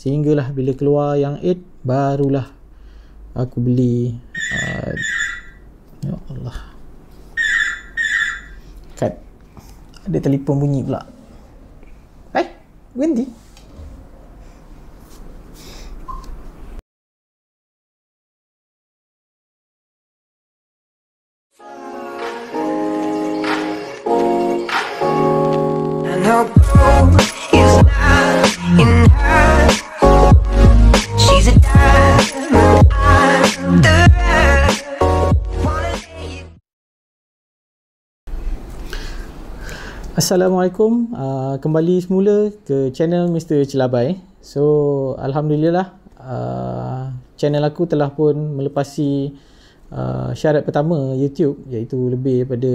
sehinggalah bila keluar yang 8 barulah aku beli uh, ya Allah kat ada telefon bunyi pula eh hey, Wendy Assalamualaikum. Uh, kembali semula ke channel Mr. Celabai. So, alhamdulillah uh, channel aku telah pun melepasi uh, syarat pertama YouTube iaitu lebih daripada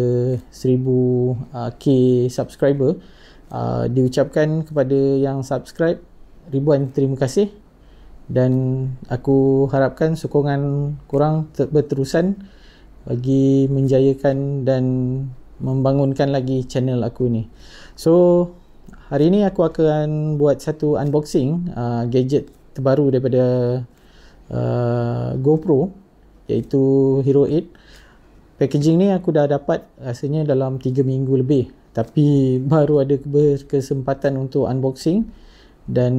1000k uh, subscriber. Uh, diucapkan kepada yang subscribe ribuan terima kasih dan aku harapkan sokongan kurang berterusan bagi menjayakan dan membangunkan lagi channel aku ni. So hari ni aku akan buat satu unboxing uh, gadget terbaru daripada uh, GoPro iaitu Hero 8. Packaging ni aku dah dapat rasanya dalam 3 minggu lebih tapi baru ada berkesempatan untuk unboxing dan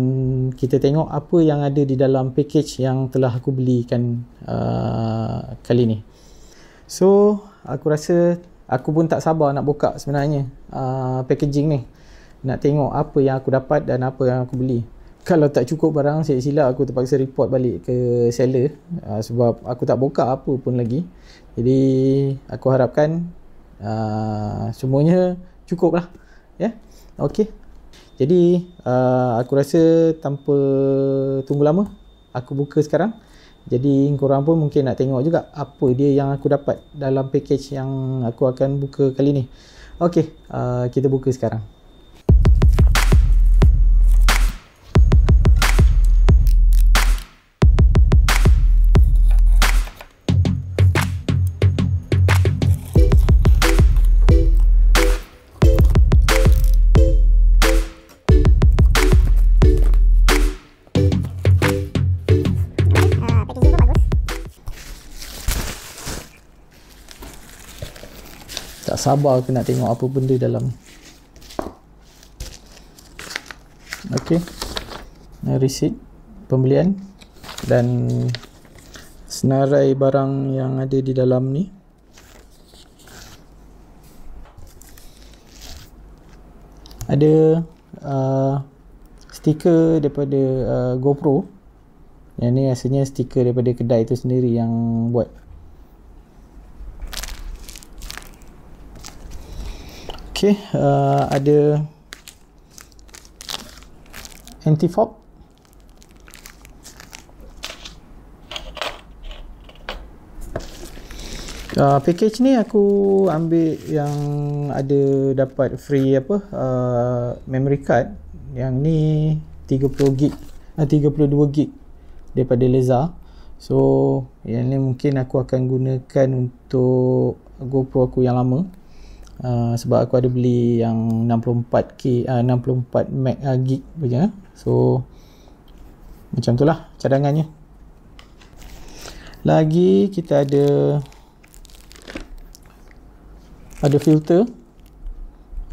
kita tengok apa yang ada di dalam package yang telah aku belikan uh, kali ni. So aku rasa aku pun tak sabar nak buka sebenarnya uh, packaging ni nak tengok apa yang aku dapat dan apa yang aku beli kalau tak cukup barang saya sila aku terpaksa report balik ke seller uh, sebab aku tak buka apa pun lagi jadi aku harapkan uh, semuanya cukup lah ya yeah? ok jadi uh, aku rasa tanpa tunggu lama aku buka sekarang jadi korang pun mungkin nak tengok juga apa dia yang aku dapat dalam package yang aku akan buka kali ni. Okey, uh, kita buka sekarang. tak sabar ke nak tengok apa benda dalam ok resit pembelian dan senarai barang yang ada di dalam ni ada uh, stiker daripada uh, GoPro yang ni rasanya stiker daripada kedai tu sendiri yang buat okay, uh, ada anti fog Uh, package ni aku ambil yang ada dapat free apa uh, memory card yang ni 30 gig uh, 32 gig daripada Leza so yang ni mungkin aku akan gunakan untuk GoPro aku yang lama Ah, sebab aku ada beli yang 64K uh, 64 meg uh, gig punya. So macam tu lah cadangannya. Lagi kita ada ada filter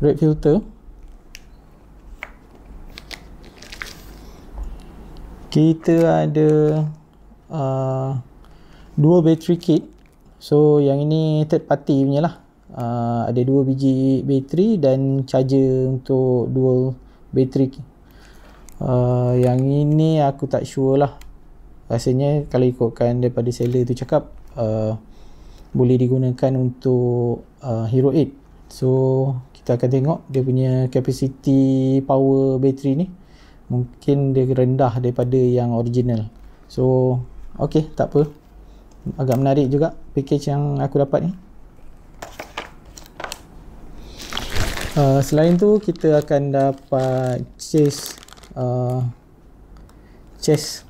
red filter. Kita ada uh, dual battery kit. So yang ini third party punya lah uh, ada dua biji bateri dan charger untuk dual bateri uh, yang ini aku tak sure lah rasanya kalau ikutkan daripada seller tu cakap uh, boleh digunakan untuk uh, Hero 8 so kita akan tengok dia punya capacity power bateri ni mungkin dia rendah daripada yang original so ok takpe agak menarik juga package yang aku dapat ni uh, selain tu kita akan dapat chase uh, chase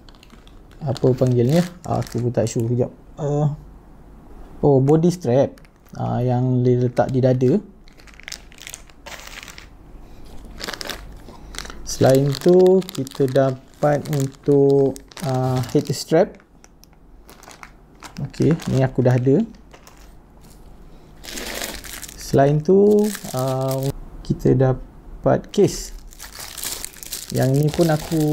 apa panggilnya uh, aku pun tak sure kejap uh, oh body strap uh, yang letak di dada selain tu kita dapat untuk uh, head strap ok ni aku dah ada selain tu uh, kita dapat case yang ni pun aku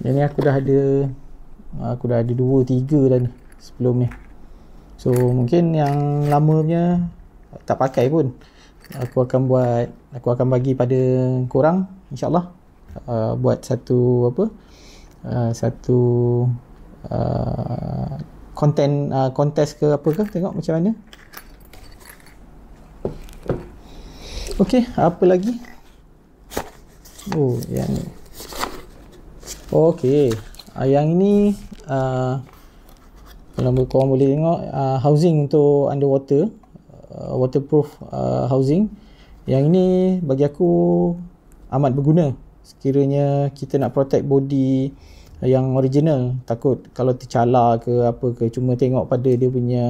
yang ni aku dah ada aku dah ada 2, 3 dan sebelum ni so mungkin yang lama punya tak pakai pun aku akan buat aku akan bagi pada korang insyaAllah uh, buat satu apa uh, satu uh, konten uh, kontes ke apa ke tengok macam mana Okey, apa lagi oh yang ni Okey, uh, yang ini uh, kalau korang boleh tengok uh, housing untuk underwater uh, waterproof uh, housing yang ini bagi aku amat berguna sekiranya kita nak protect body yang original takut kalau tercalar ke apa ke cuma tengok pada dia punya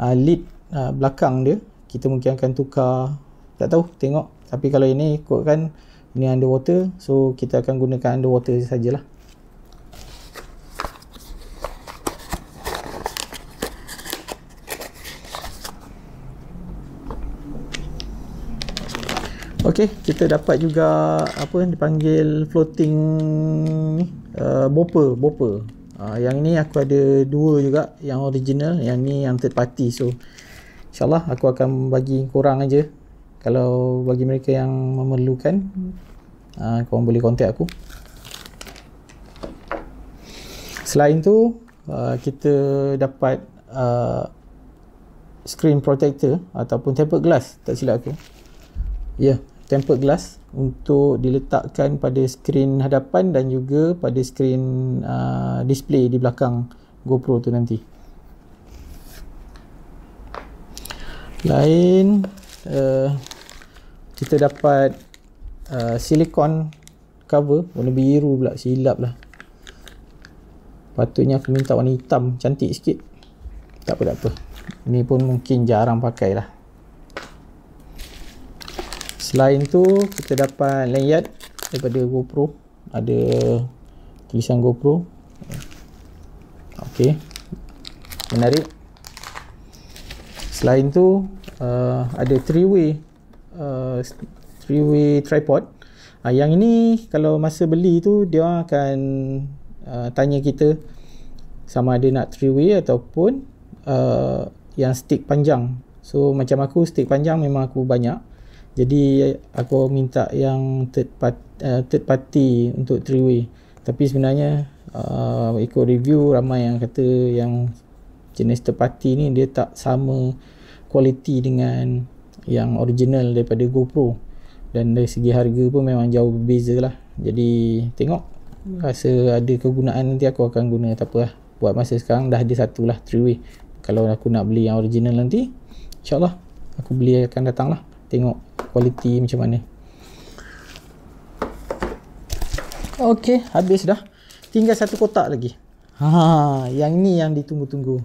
uh, lid uh, belakang dia kita mungkin akan tukar tak tahu tengok tapi kalau ini kan ini underwater so kita akan gunakan underwater sajalah Okey, kita dapat juga apa yang dipanggil floating ni uh, bopper, bopper. Uh, yang ni aku ada dua juga, yang original, yang ni yang third party. So insyaallah aku akan bagi kurang aja. Kalau bagi mereka yang memerlukan, uh, korang boleh kontak aku. Selain tu, uh, kita dapat uh, screen protector ataupun tempered glass, tak silap aku. Ya, yeah, tempered glass untuk diletakkan pada skrin hadapan dan juga pada skrin uh, display di belakang GoPro tu nanti. Lain uh, kita dapat uh, silikon cover warna biru pula silap lah. Patutnya aku minta warna hitam cantik sikit. Tak apa tak apa. Ini pun mungkin jarang pakai lah selain tu kita dapat lanyard daripada GoPro ada tulisan GoPro ok menarik selain tu uh, ada 3-way 3-way uh, tripod uh, yang ini kalau masa beli tu dia akan uh, tanya kita sama ada nak 3-way ataupun uh, yang stick panjang so macam aku stick panjang memang aku banyak jadi aku minta yang third party, uh, third party untuk three way tapi sebenarnya uh, ikut review ramai yang kata yang jenis third party ni dia tak sama kualiti dengan yang original daripada GoPro dan dari segi harga pun memang jauh berbeza lah jadi tengok hmm. rasa ada kegunaan nanti aku akan guna tak lah buat masa sekarang dah ada satu lah three way kalau aku nak beli yang original nanti insyaAllah aku beli akan datang lah tengok kualiti macam mana Okey, habis dah tinggal satu kotak lagi ha, yang ni yang ditunggu-tunggu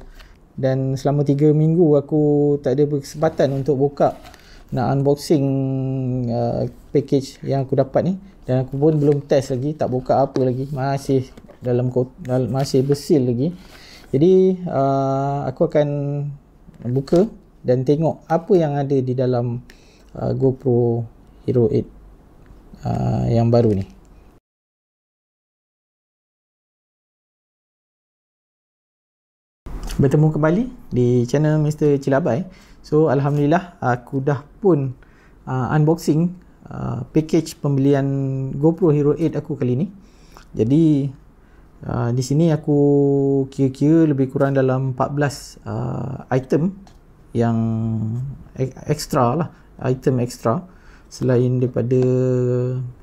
dan selama 3 minggu aku tak ada kesempatan untuk buka nak unboxing uh, package yang aku dapat ni dan aku pun belum test lagi tak buka apa lagi masih dalam masih bersil lagi jadi uh, aku akan buka dan tengok apa yang ada di dalam uh, GoPro Hero 8 uh, yang baru ni. Bertemu kembali di channel Mr. Cilabai. So Alhamdulillah aku dah pun uh, unboxing uh, package pembelian GoPro Hero 8 aku kali ni. Jadi uh, di sini aku kira-kira lebih kurang dalam 14 uh, item yang ek- ekstra lah item extra selain daripada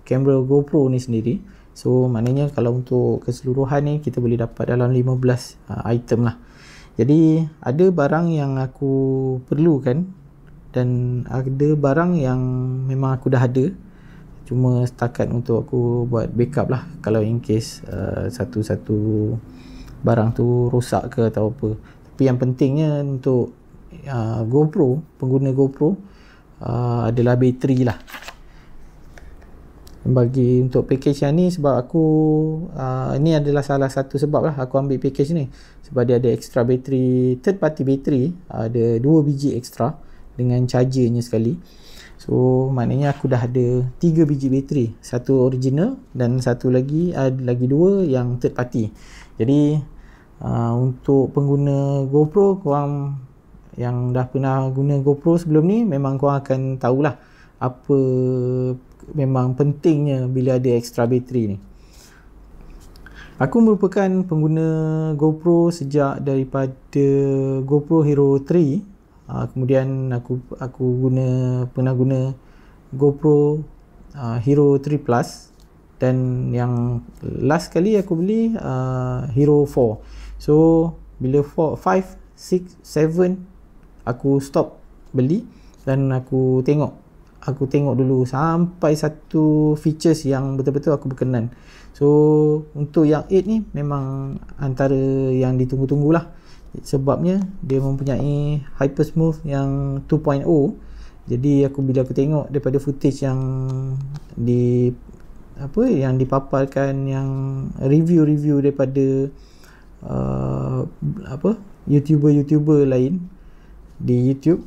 kamera GoPro ni sendiri so maknanya kalau untuk keseluruhan ni kita boleh dapat dalam 15 uh, item lah jadi ada barang yang aku perlukan dan ada barang yang memang aku dah ada cuma setakat untuk aku buat backup lah kalau in case uh, satu-satu barang tu rosak ke atau apa tapi yang pentingnya untuk uh, GoPro pengguna GoPro uh, ah, adalah bateri lah bagi untuk pakej yang ni sebab aku uh, ni adalah salah satu sebab lah aku ambil pakej ni sebab dia ada extra bateri third party bateri uh, ada dua biji extra dengan chargernya sekali so maknanya aku dah ada tiga biji bateri satu original dan satu lagi ada uh, lagi dua yang third party jadi uh, untuk pengguna GoPro korang yang dah pernah guna GoPro sebelum ni memang kau akan tahulah apa memang pentingnya bila ada extra battery ni aku merupakan pengguna GoPro sejak daripada GoPro Hero 3 uh, ah, kemudian aku aku guna pernah guna GoPro uh, Hero 3 Plus dan yang last kali aku beli uh, Hero 4 so bila 4, 5 6 7 aku stop beli dan aku tengok aku tengok dulu sampai satu features yang betul-betul aku berkenan so untuk yang 8 ni memang antara yang ditunggu-tunggulah sebabnya dia mempunyai hypersmooth yang 2.0 jadi aku bila aku tengok daripada footage yang di apa yang dipaparkan yang review-review daripada uh, apa YouTuber-YouTuber lain di YouTube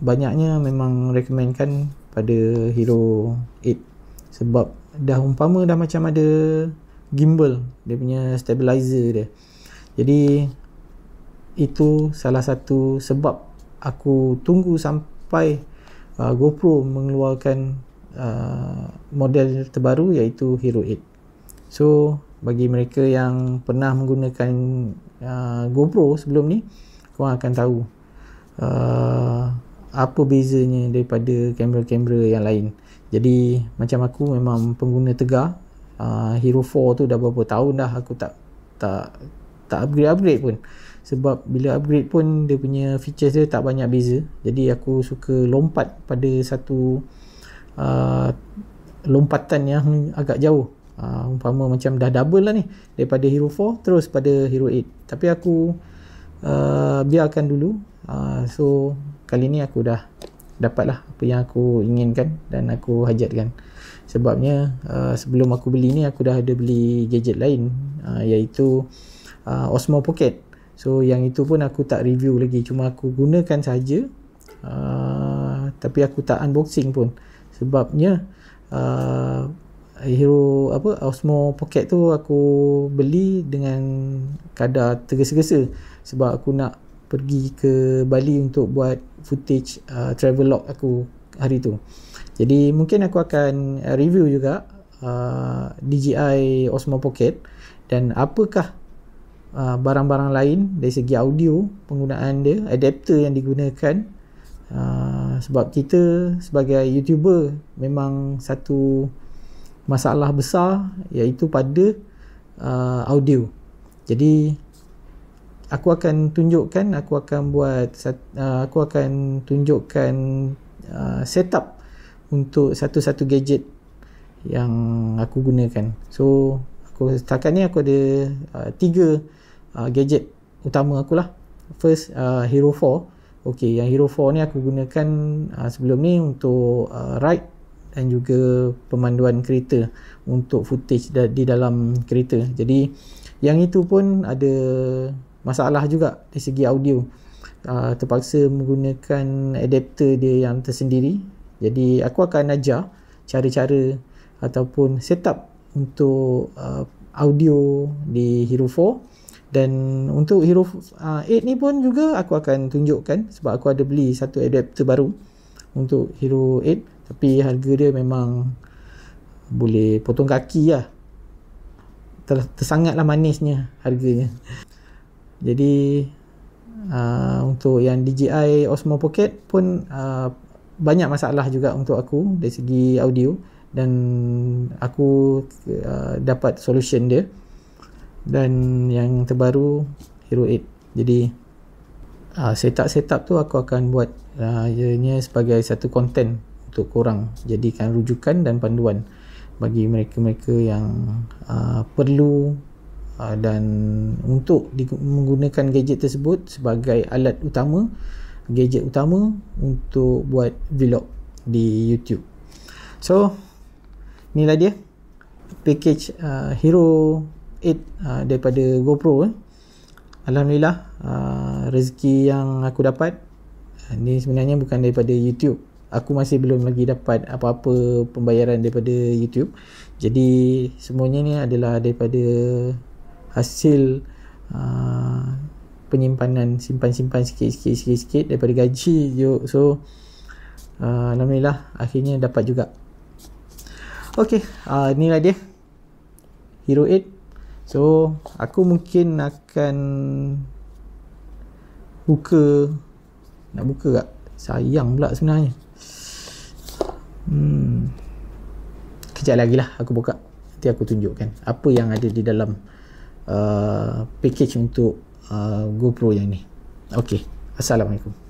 banyaknya memang rekomenkan pada Hero 8 sebab dah umpama dah macam ada gimbal dia punya stabilizer dia. Jadi itu salah satu sebab aku tunggu sampai uh, GoPro mengeluarkan uh, model terbaru iaitu Hero 8. So bagi mereka yang pernah menggunakan uh, GoPro sebelum ni korang akan tahu uh, apa bezanya daripada kamera-kamera yang lain jadi macam aku memang pengguna tegar uh, Hero 4 tu dah berapa tahun dah aku tak tak tak upgrade-upgrade pun sebab bila upgrade pun dia punya features dia tak banyak beza jadi aku suka lompat pada satu uh, lompatan yang agak jauh uh, umpama macam dah double lah ni daripada Hero 4 terus pada Hero 8 tapi aku Ah, biarkan dulu. Uh, so kali ni aku dah dapatlah apa yang aku inginkan dan aku hajatkan. Sebabnya uh, sebelum aku beli ni aku dah ada beli gadget lain uh, iaitu uh, Osmo Pocket. So yang itu pun aku tak review lagi cuma aku gunakan saja. Uh, tapi aku tak unboxing pun sebabnya uh, hero apa Osmo Pocket tu aku beli dengan kadar tergesa-gesa sebab aku nak pergi ke Bali untuk buat footage uh, travel log aku hari tu. Jadi mungkin aku akan uh, review juga uh, DJI Osmo Pocket dan apakah uh, barang-barang lain dari segi audio penggunaan dia, adapter yang digunakan uh, sebab kita sebagai YouTuber memang satu masalah besar iaitu pada uh, audio. Jadi aku akan tunjukkan aku akan buat uh, aku akan tunjukkan uh, setup untuk satu-satu gadget yang aku gunakan so aku setakat ni aku ada uh, tiga uh, gadget utama aku lah first uh, Hero 4 ok yang Hero 4 ni aku gunakan uh, sebelum ni untuk uh, ride dan juga pemanduan kereta untuk footage di dalam kereta jadi yang itu pun ada masalah juga di segi audio uh, terpaksa menggunakan adapter dia yang tersendiri jadi aku akan ajar cara-cara ataupun setup untuk uh, audio di Hero 4 dan untuk Hero 8 ah, ni pun juga aku akan tunjukkan sebab aku ada beli satu adapter baru untuk Hero 8 tapi harga dia memang boleh potong kaki lah tersangatlah manisnya harganya jadi uh, untuk yang DJI Osmo Pocket pun uh, banyak masalah juga untuk aku dari segi audio dan aku uh, dapat solution dia dan yang terbaru Hero 8 jadi uh, setup-setup tu aku akan buat uh, ianya uh, sebagai satu konten untuk korang jadikan rujukan dan panduan bagi mereka-mereka yang uh, perlu Ah, dan untuk menggunakan gadget tersebut sebagai alat utama gadget utama untuk buat vlog di YouTube. So inilah dia package uh, Hero 8 uh, ah, daripada GoPro eh. Alhamdulillah uh, rezeki yang aku dapat ni sebenarnya bukan daripada YouTube. Aku masih belum lagi dapat apa-apa pembayaran daripada YouTube. Jadi semuanya ni adalah daripada hasil uh, penyimpanan simpan-simpan sikit-sikit sikit daripada gaji je. So uh, alhamdulillah akhirnya dapat juga. Okey, uh, lah dia Hero 8. So aku mungkin akan buka nak buka tak? Sayang pula sebenarnya. Hmm. Kejap lagi lah aku buka. Nanti aku tunjukkan apa yang ada di dalam Uh, package untuk uh, GoPro yang ni. Okey. Assalamualaikum.